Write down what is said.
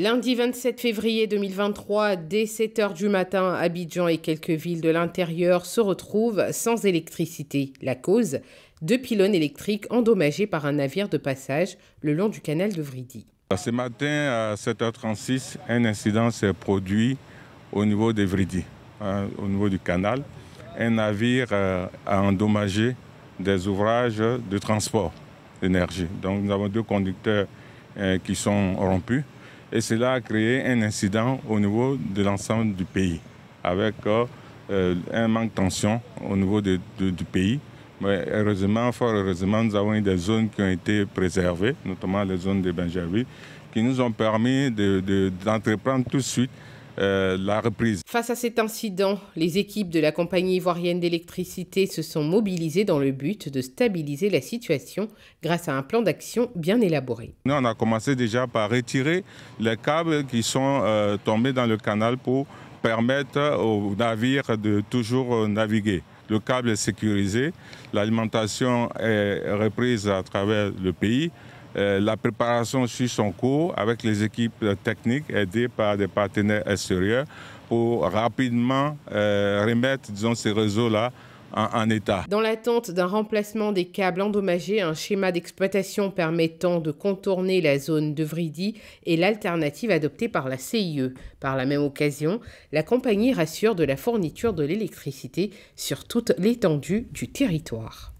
Lundi 27 février 2023, dès 7h du matin, Abidjan et quelques villes de l'intérieur se retrouvent sans électricité. La cause Deux pylônes électriques endommagés par un navire de passage le long du canal de Vridi. Euh, ce matin, à 7h36, un incident s'est produit au niveau de Vridi, euh, au niveau du canal. Un navire euh, a endommagé des ouvrages de transport d'énergie. Donc nous avons deux conducteurs qui sont rompus. Et cela a créé un incident au niveau de l'ensemble du pays, avec euh, euh, un manque de tension au niveau du pays. Mais heureusement, fort heureusement, nous avons eu des zones qui ont été préservées, notamment les zones de Benjavi, qui nous ont permis d'entreprendre tout de suite euh, Face à cet incident, les équipes de la compagnie ivoirienne d'électricité se sont mobilisées dans le but de stabiliser la situation grâce à un plan d'action bien élaboré. Nous, on a commencé déjà par retirer les câbles qui sont euh, tombés dans le canal pour permettre aux navires de toujours euh, naviguer. Le câble est sécurisé, l'alimentation est reprise à travers le pays. Euh, la préparation suit son cours avec les équipes techniques aidées par des partenaires extérieurs pour rapidement euh, remettre, disons, ces réseaux-là en, en, état. Dans l'attente d'un remplacement des câbles endommagés, un schéma d'exploitation permettant de contourner la zone de Vridi est l'alternative adoptée par la CIE. Par la même occasion, la compagnie rassure de la fourniture de l'électricité sur toute l'étendue du territoire.